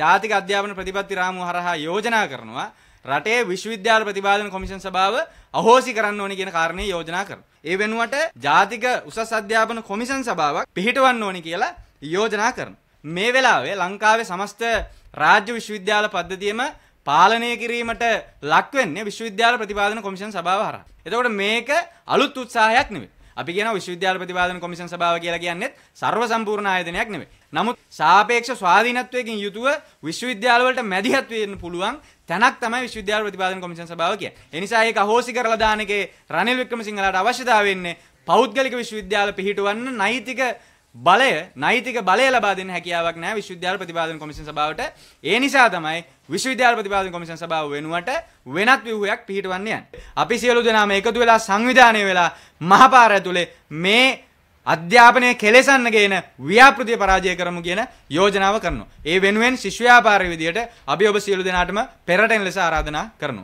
ජාතික අධ්‍යාපන ප්‍රතිපත්ති රාමුව හරහා යෝජනා කරනවා රටේ විශ්වවිද්‍යාල ප්‍රතිපාදන කොමිෂන් සභාව අහෝසි කරන්න ඕනි කියන කාරණේ යෝජනා කරනවා. ඒ වෙනුවට ජාතික උසස් අධ්‍යාපන කොමිෂන් සභාවක් පිහිටවන්න ඕනි කියලා යෝජනා කරනවා. මේ වෙලාවේ ලංකාවේ සමස්ත රාජ්‍ය විශ්වවිද්‍යාල පද්ධතියම පාලනය කිරීමට ලක්වෙන්නේ විශ්වවිද්‍යාල ප්‍රතිපාදන කොමිෂන් සභාව හරහා. එතකොට මේක අලුත් උත්සාහයක් නෙවෙයි. අපි කියන විශ්වවිද්‍යාල ප්‍රතිපාදන කොමිෂන් සභාව කියලා කියන්නේ සර්ව සම්පූර්ණ ආයතනයක් නෙවෙයි. නමුත් සාපේක්ෂ ස්වාධීනත්වයකින් යුතුව විශ්වවිද්‍යාල වලට මැදිහත් වෙන්න පුළුවන් තැනක් තමයි විශ්වවිද්‍යාල ප්‍රතිපාදන කොමිෂන් සභාව කියන්නේ. ඒ නිසා ඒක අහෝසි කරලා දාන එකේ රනිල් වික්‍රමසිංහලාට අවශ්‍යතාවය වෙන්නේ පෞද්ගලික විශ්වවිද්‍යාල පිහිටවන්න නෛතික බලය නෛතික බලය ලබා දෙන්න හැකියාවක් නැහැ විශ්වවිද්‍යාල ප්‍රතිපාදන කොමිෂන් සභාවට. ඒ නිසා තමයි විශ්වවිද්‍යාල ප්‍රතිපාදන කොමිෂන් සභාව වෙනුවට වෙනත් ව්‍යුහයක් පිහිටවන්නේ යන්නේ. අපි සියලු දෙනාම එකතු වෙලා සංවිධානය වෙලා මහපාර ඇතුලේ මේ අධ්‍යාපනය කෙලෙසන්න ගේන ව්‍යාපෘතිය පරාජය කරමු කියන යෝජනාව කරනවා. ඒ වෙනුවෙන් ශිෂ්‍යව්‍යාපාරයේ විදියට අපි ඔබ සියලු දෙනාටම පෙරටෙන් ලෙස ආරාධනා කරනවා.